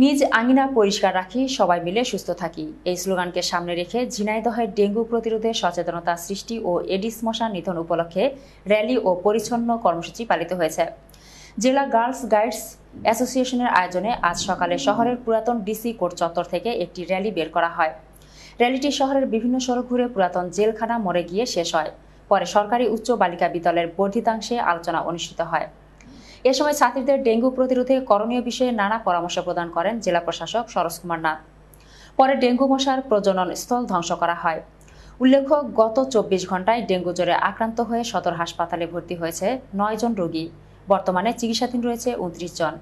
নিজ আঙিনা পরিষ্কার রাখি সবাই মিলে সুস্থ থাকি এই স্লোগানকে সামনে রেখে ঝিনাইদহের ডেঙ্গু প্রতিরোধে সচেতনতা সৃষ্টি ও এডিস মশা নিধন উপলক্ষে র্যালি ও পরিচ্ছন্ন কর্মসূচি পালিত হয়েছে জেলা গার্লস গাইডস অ্যাসোসিয়েশনের আয়োজনে আজ সকালে শহরের পুরাতন ডিসি কোর্ট চত্বর থেকে একটি র্যালি বের করা হয় র্যালিটি শহরের বিভিন্ন সড়ক ঘুরে পুরাতন জেলখানা মরে গিয়ে শেষ হয় পরে সরকারি উচ্চ বালিকা বিদ্যালয়ের বর্ধিতাংশে আলোচনা অনুষ্ঠিত হয় এ সময় ছাত্রীদের ডেঙ্গু প্রতিরোধে করণীয় বিষয়ে নানা পরামর্শ প্রদান করেন জেলা প্রশাসক সরোজ কুমার নাথ পরে ডেঙ্গু মশার প্রজনন স্থল ধ্বংস করা হয় উল্লেখ্য গত চব্বিশ ঘন্টায় ডেঙ্গু জ্বরে আক্রান্ত হয়ে সদর হাসপাতালে ভর্তি হয়েছে নয় জন রোগী বর্তমানে চিকিৎসাধীন রয়েছে উনত্রিশ জন